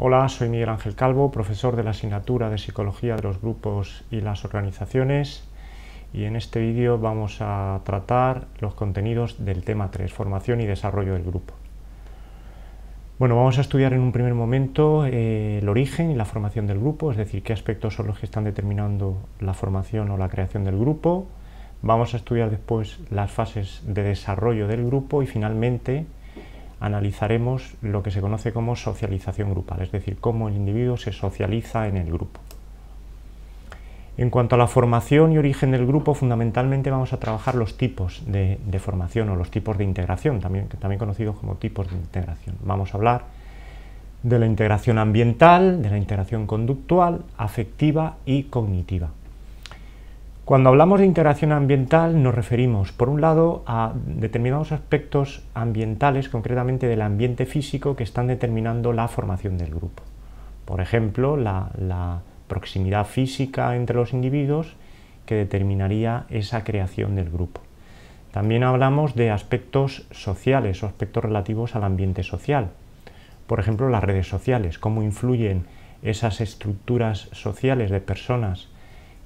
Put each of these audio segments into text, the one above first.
Hola, soy Miguel Ángel Calvo, profesor de la asignatura de Psicología de los Grupos y las Organizaciones y en este vídeo vamos a tratar los contenidos del tema 3, formación y desarrollo del grupo. Bueno, vamos a estudiar en un primer momento eh, el origen y la formación del grupo, es decir, qué aspectos son los que están determinando la formación o la creación del grupo. Vamos a estudiar después las fases de desarrollo del grupo y finalmente analizaremos lo que se conoce como socialización grupal, es decir, cómo el individuo se socializa en el grupo. En cuanto a la formación y origen del grupo, fundamentalmente vamos a trabajar los tipos de, formación o los tipos de integración, también conocidos como tipos de integración. Vamos a hablar de la integración ambiental, de la integración conductual, afectiva y cognitiva. Cuando hablamos de integración ambiental nos referimos, por un lado, a determinados aspectos ambientales, concretamente del ambiente físico, que están determinando la formación del grupo. Por ejemplo, la, la proximidad física entre los individuos que determinaría esa creación del grupo. También hablamos de aspectos sociales o aspectos relativos al ambiente social. Por ejemplo, las redes sociales, cómo influyen esas estructuras sociales de personas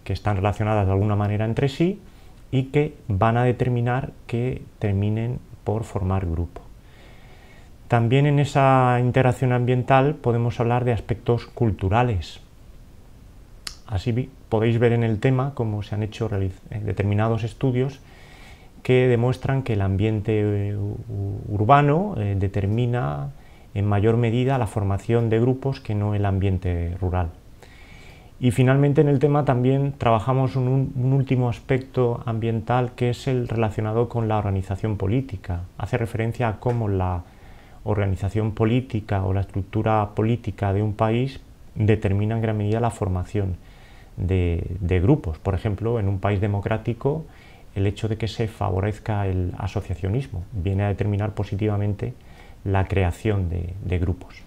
que están relacionadas de alguna manera entre sí y que van a determinar que terminen por formar grupo. También en esa interacción ambiental podemos hablar de aspectos culturales. Así podéis ver en el tema cómo se han hecho eh, determinados estudios que demuestran que el ambiente eh, urbano eh, determina en mayor medida la formación de grupos que no el ambiente rural. Y finalmente en el tema también trabajamos un, un, último aspecto ambiental que es el relacionado con la organización política. Hace referencia a cómo la organización política o la estructura política de un país determina en gran medida la formación de, grupos. Por ejemplo, en un país democrático el hecho de que se favorezca el asociacionismo viene a determinar positivamente la creación de grupos.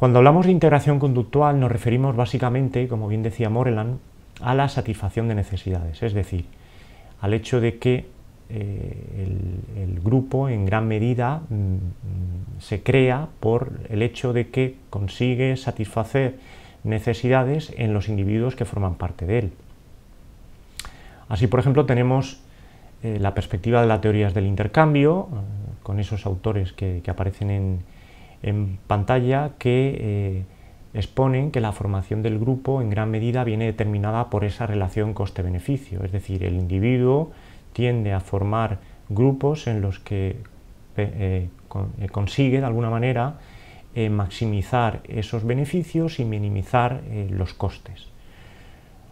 Cuando hablamos de integración conductual nos referimos básicamente, como bien decía Moreland, a la satisfacción de necesidades, es decir, al hecho de que eh, el, grupo en gran medida mm, se crea por el hecho de que consigue satisfacer necesidades en los individuos que forman parte de él. Así, por ejemplo, tenemos eh, la perspectiva de las teorías del intercambio, eh, con esos autores que aparecen en, en pantalla que eh, exponen que la formación del grupo en gran medida viene determinada por esa relación coste-beneficio, es decir, el individuo tiende a formar grupos en los que eh, eh, consigue de alguna manera maximizar esos beneficios y minimizar los costes.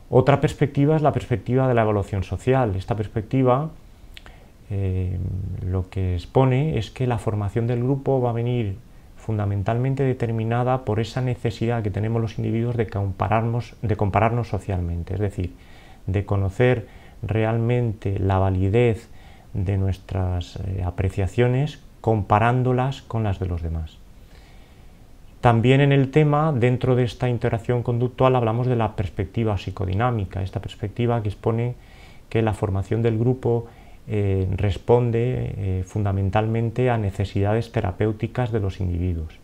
Otra perspectiva es la perspectiva de la evaluación social. Esta perspectiva lo que expone es que la formación del grupo va a venir fundamentalmente determinada por esa necesidad que tenemos los individuos de compararnos, de compararnos socialmente, es decir, de conocer realmente la validez de nuestras eh, apreciaciones comparándolas con las de los demás. También en el tema, dentro de esta interacción conductual, hablamos de la perspectiva psicodinámica, esta perspectiva que expone que la formación del grupo eh, responde eh, fundamentalmente a necesidades terapéuticas de los individuos.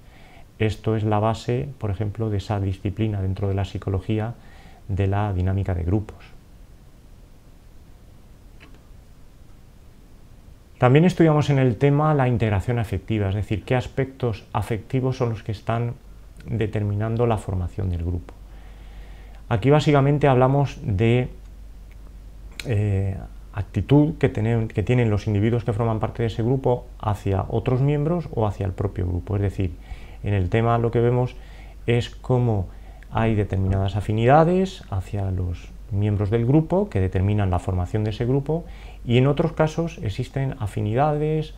Esto es la base, por ejemplo, de esa disciplina dentro de la psicología de la dinámica de grupos. También estudiamos en el tema la integración afectiva, es decir, qué aspectos afectivos son los que están determinando la formación del grupo. Aquí básicamente hablamos de eh, actitud que, que tienen los individuos que forman parte de ese grupo hacia otros miembros o hacia el propio grupo. Es decir, en el tema lo que vemos es cómo hay determinadas afinidades hacia los miembros del grupo que determinan la formación de ese grupo y en otros casos existen afinidades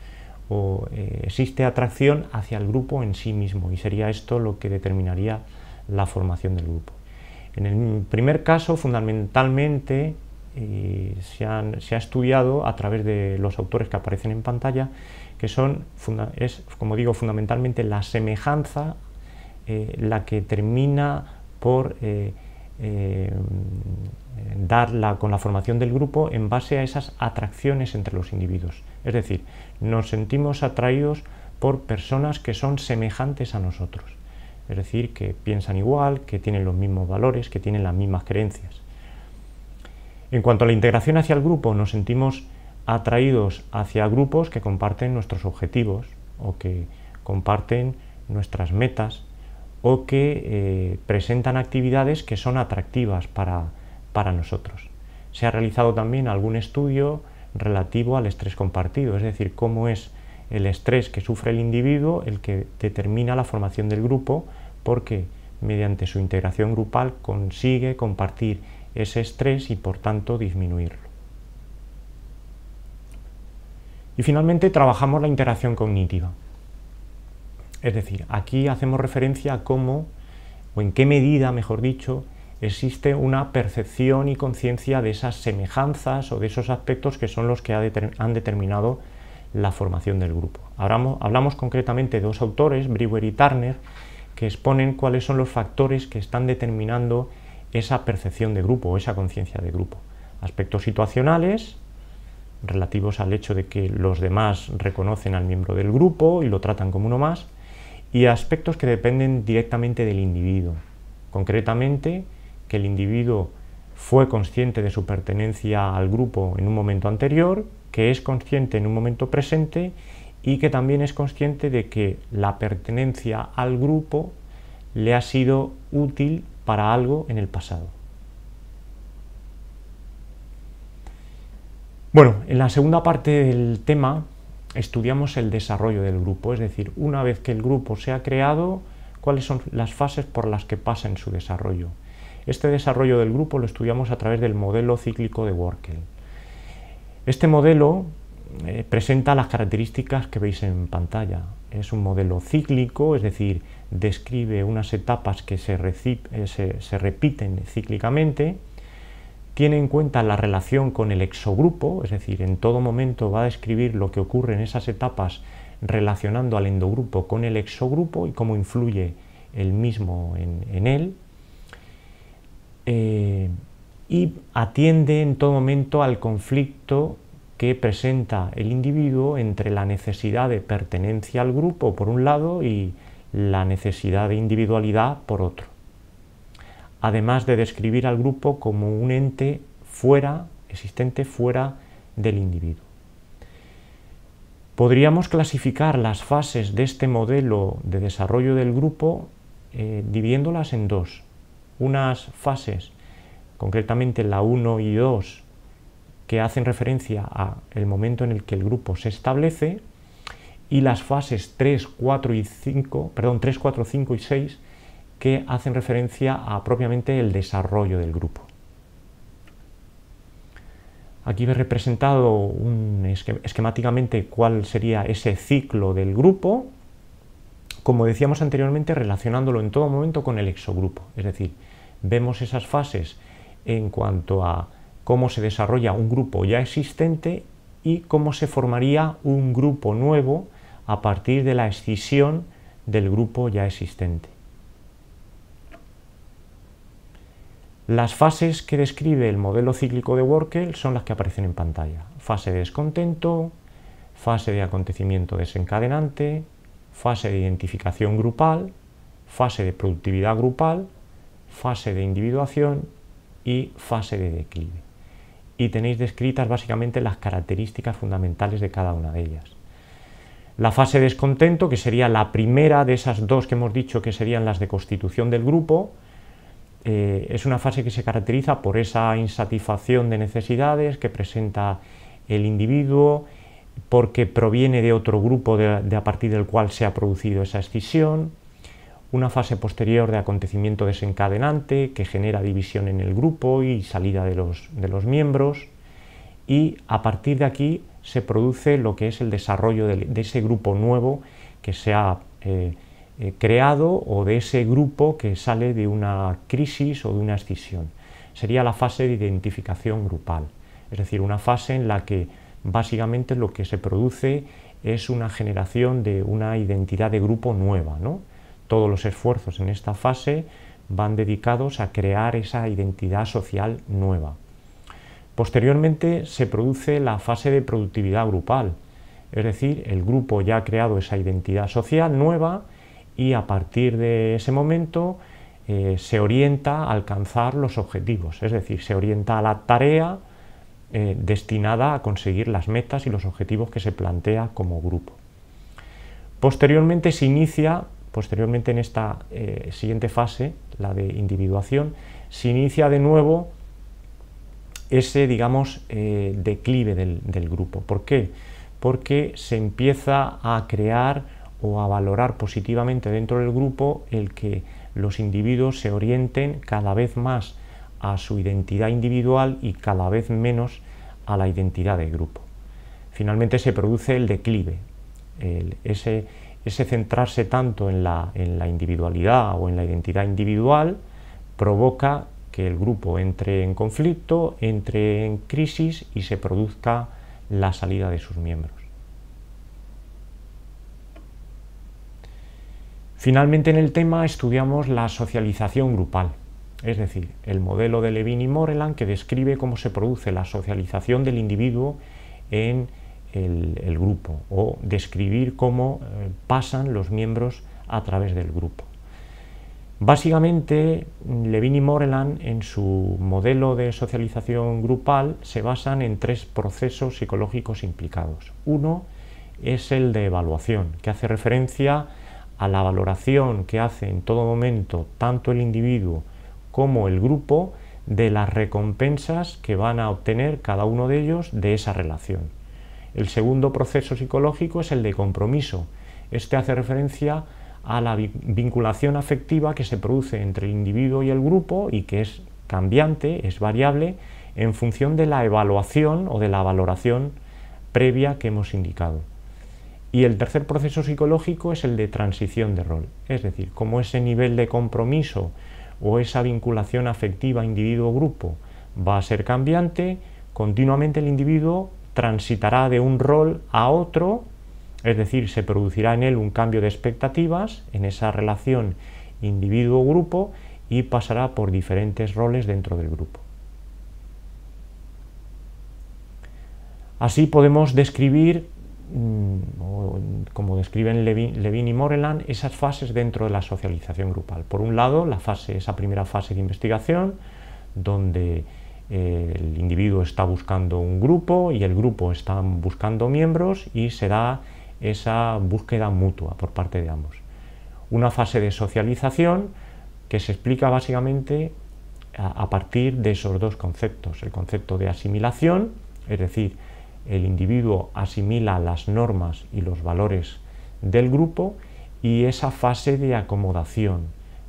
o eh, existe atracción hacia el grupo en sí mismo y sería esto lo que determinaría la formación del grupo. En el primer caso, fundamentalmente, y eh, se, ha estudiado a través de los autores que aparecen en pantalla, que son, es, como digo, fundamentalmente la semejanza eh, la que termina por eh, dar darla con la formación del grupo en base a esas atracciones entre los individuos. Es decir, nos sentimos atraídos por personas que son semejantes a nosotros. Es decir, que piensan igual, que tienen los mismos valores, que tienen las mismas creencias. En cuanto a la integración hacia el grupo, nos sentimos atraídos hacia grupos que comparten nuestros objetivos o que comparten nuestras metas o que eh, presentan actividades que son atractivas para, para nosotros. Se ha realizado también algún estudio relativo al estrés compartido, es decir, cómo es el estrés que sufre el individuo el que determina la formación del grupo porque mediante su integración grupal consigue compartir ese estrés y por tanto disminuirlo. Y finalmente trabajamos la interacción cognitiva. Es decir, aquí hacemos referencia a cómo, o en qué medida, mejor dicho, existe una percepción y conciencia de esas semejanzas o de esos aspectos que son los que han determinado la formación del grupo. Hablamos, hablamos concretamente de dos autores, Brewer y Turner, que exponen cuáles son los factores que están determinando esa percepción de grupo, esa conciencia de grupo. Aspectos situacionales relativos al hecho de que los demás reconocen al miembro del grupo y lo tratan como uno más, y aspectos que dependen directamente del individuo. Concretamente, que el individuo fue consciente de su pertenencia al grupo en un momento anterior, que es consciente en un momento presente y que también es consciente de que la pertenencia al grupo le ha sido útil para algo en el pasado. Bueno, en la segunda parte del tema estudiamos el desarrollo del grupo, es decir, una vez que el grupo se ha creado, cuáles son las fases por las que pasa en su desarrollo. Este desarrollo del grupo lo estudiamos a través del modelo cíclico de Workel. Este modelo eh, presenta las características que veis en pantalla es un modelo cíclico, es decir, describe unas etapas que eh, se, repiten cíclicamente, tiene en cuenta la relación con el exogrupo, es decir, en todo momento va a describir lo que ocurre en esas etapas relacionando al endogrupo con el exogrupo y cómo influye el mismo en, él. Eh, y atiende en todo momento al conflicto que presenta el individuo entre la necesidad de pertenencia al grupo por un lado y la necesidad de individualidad por otro. Además de describir al grupo como un ente fuera, existente fuera del individuo. Podríamos clasificar las fases de este modelo de desarrollo del grupo eh, dividiéndolas en dos. Unas fases, concretamente la 1 y 2, que hacen referencia a el momento en el que el grupo se establece y las fases 3, 4 y 5, perdón, 3, 4, 5 y 6 que hacen referencia a propiamente el desarrollo del grupo. Aquí he representado un esquemáticamente cuál sería ese ciclo del grupo, como decíamos anteriormente, relacionándolo en todo momento con el exogrupo. Es decir, vemos esas fases en cuanto a cómo se desarrolla un grupo ya existente y cómo se formaría un grupo nuevo a partir de la escisión del grupo ya existente. Las fases que describe el modelo cíclico de Workel son las que aparecen en pantalla. Fase de descontento, fase de acontecimiento desencadenante, fase de identificación grupal, fase de productividad grupal, fase de individuación y fase de declive y tenéis descritas básicamente las características fundamentales de cada una de ellas. La fase de descontento, que sería la primera de esas dos que hemos dicho que serían las de constitución del grupo, eh, es una fase que se caracteriza por esa insatisfacción de necesidades que presenta el individuo, porque proviene de otro grupo a partir del cual se ha producido esa escisión, una fase posterior de acontecimiento desencadenante que genera división en el grupo y salida de los, miembros y a partir de aquí se produce lo que es el desarrollo de, ese grupo nuevo que se ha eh, eh, creado o de ese grupo que sale de una crisis o de una escisión. Sería la fase de identificación grupal, es decir, una fase en la que básicamente lo que se produce es una generación de una identidad de grupo nueva, ¿no? Todos los esfuerzos en esta fase van dedicados a crear esa identidad social nueva. Posteriormente se produce la fase de productividad grupal, es decir, el grupo ya ha creado esa identidad social nueva y a partir de ese momento eh, se orienta a alcanzar los objetivos, es decir, se orienta a la tarea eh, destinada a conseguir las metas y los objetivos que se plantea como grupo. Posteriormente se inicia Posteriormente, en esta eh, siguiente fase, la de individuación, se inicia de nuevo ese, digamos, eh, declive del, grupo. ¿Por qué? Porque se empieza a crear o a valorar positivamente dentro del grupo el que los individuos se orienten cada vez más a su identidad individual y cada vez menos a la identidad del grupo. Finalmente se produce el declive, el, ese ese centrarse tanto en la, en la individualidad o en la identidad individual provoca que el grupo entre en conflicto, entre en crisis y se produzca la salida de sus miembros. Finalmente en el tema estudiamos la socialización grupal, es decir, el modelo de Levin y Moreland que describe cómo se produce la socialización del individuo en el, grupo o describir cómo eh, pasan los miembros a través del grupo. Básicamente, mm, Levin y Moreland en su modelo de socialización grupal se basan en tres procesos psicológicos implicados. Uno es el de evaluación, que hace referencia a la valoración que hace en todo momento tanto el individuo como el grupo de las recompensas que van a obtener cada uno de ellos de esa relación. El segundo proceso psicológico es el de compromiso. Este hace referencia a la vinculación afectiva que se produce entre el individuo y el grupo y que es cambiante, es variable, en función de la evaluación o de la valoración previa que hemos indicado. Y el tercer proceso psicológico es el de transición de rol, es decir, como ese nivel de compromiso o esa vinculación afectiva individuo-grupo va a ser cambiante, continuamente el individuo transitará de un rol a otro, es decir, se producirá en él un cambio de expectativas en esa relación individuo-grupo y pasará por diferentes roles dentro del grupo. Así podemos describir, mm, como describen Levin, y Moreland, esas fases dentro de la socialización grupal. Por un lado, la fase, esa primera fase de investigación, donde el individuo está buscando un grupo y el grupo está buscando miembros y se da esa búsqueda mutua por parte de ambos. Una fase de socialización que se explica básicamente a, partir de esos dos conceptos, el concepto de asimilación, es decir, el individuo asimila las normas y los valores del grupo y esa fase de acomodación,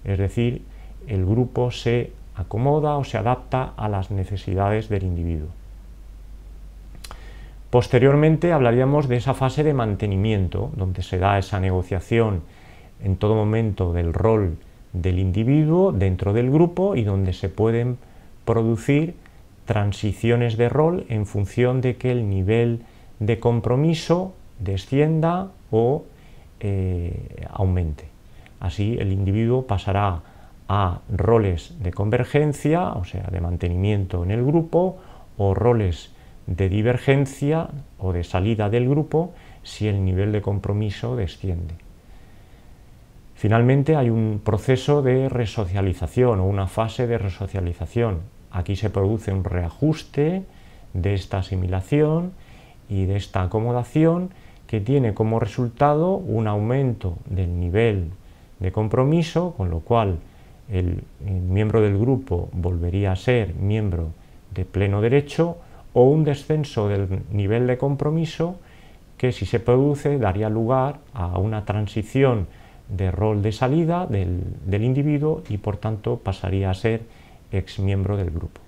es decir, el grupo se acomoda o se adapta a las necesidades del individuo. Posteriormente hablaríamos de esa fase de mantenimiento, donde se da esa negociación en todo momento del rol del individuo dentro del grupo y donde se pueden producir transiciones de rol en función de que el nivel de compromiso descienda o eh, aumente. Así el individuo pasará a roles de convergencia, o sea, de mantenimiento en el grupo, o roles de divergencia o de salida del grupo si el nivel de compromiso desciende. Finalmente hay un proceso de resocialización o una fase de resocialización. Aquí se produce un reajuste de esta asimilación y de esta acomodación que tiene como resultado un aumento del nivel de compromiso, con lo cual el, miembro del grupo volvería a ser miembro de pleno derecho o un descenso del nivel de compromiso que si se produce daría lugar a una transición de rol de salida del, del individuo y por tanto pasaría a ser ex miembro del grupo.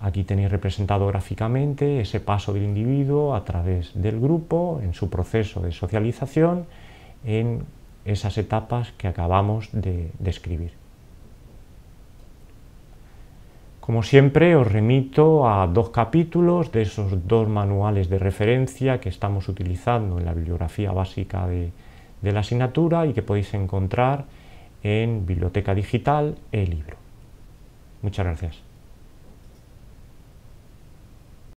Aquí tenéis representado gráficamente ese paso del individuo a través del grupo en su proceso de socialización en esas etapas que acabamos de describir. Como siempre, os remito a dos capítulos de esos dos manuales de referencia que estamos utilizando en la bibliografía básica de, la asignatura y que podéis encontrar en Biblioteca Digital e Libro. Muchas gracias.